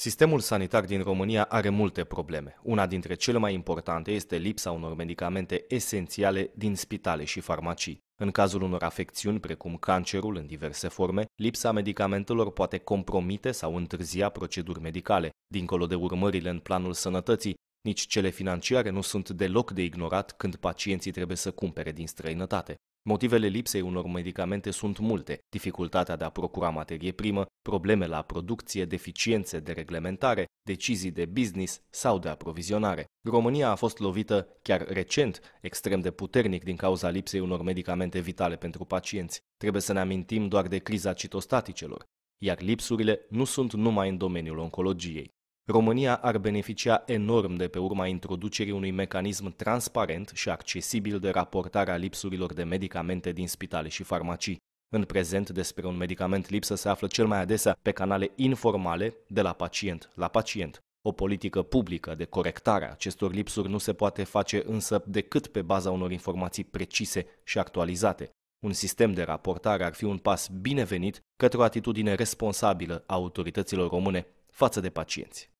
Sistemul sanitar din România are multe probleme. Una dintre cele mai importante este lipsa unor medicamente esențiale din spitale și farmacii. În cazul unor afecțiuni precum cancerul în diverse forme, lipsa medicamentelor poate compromite sau întârzia proceduri medicale. Dincolo de urmările în planul sănătății, nici cele financiare nu sunt deloc de ignorat când pacienții trebuie să cumpere din străinătate. Motivele lipsei unor medicamente sunt multe, dificultatea de a procura materie primă, probleme la producție, deficiențe de reglementare, decizii de business sau de aprovizionare. România a fost lovită chiar recent extrem de puternic din cauza lipsei unor medicamente vitale pentru pacienți. Trebuie să ne amintim doar de criza citostaticelor, iar lipsurile nu sunt numai în domeniul oncologiei. România ar beneficia enorm de pe urma introducerii unui mecanism transparent și accesibil de raportare a lipsurilor de medicamente din spitale și farmacii. În prezent, despre un medicament lipsă se află cel mai adesea pe canale informale, de la pacient la pacient. O politică publică de corectare a acestor lipsuri nu se poate face însă decât pe baza unor informații precise și actualizate. Un sistem de raportare ar fi un pas binevenit către o atitudine responsabilă a autorităților române față de pacienți.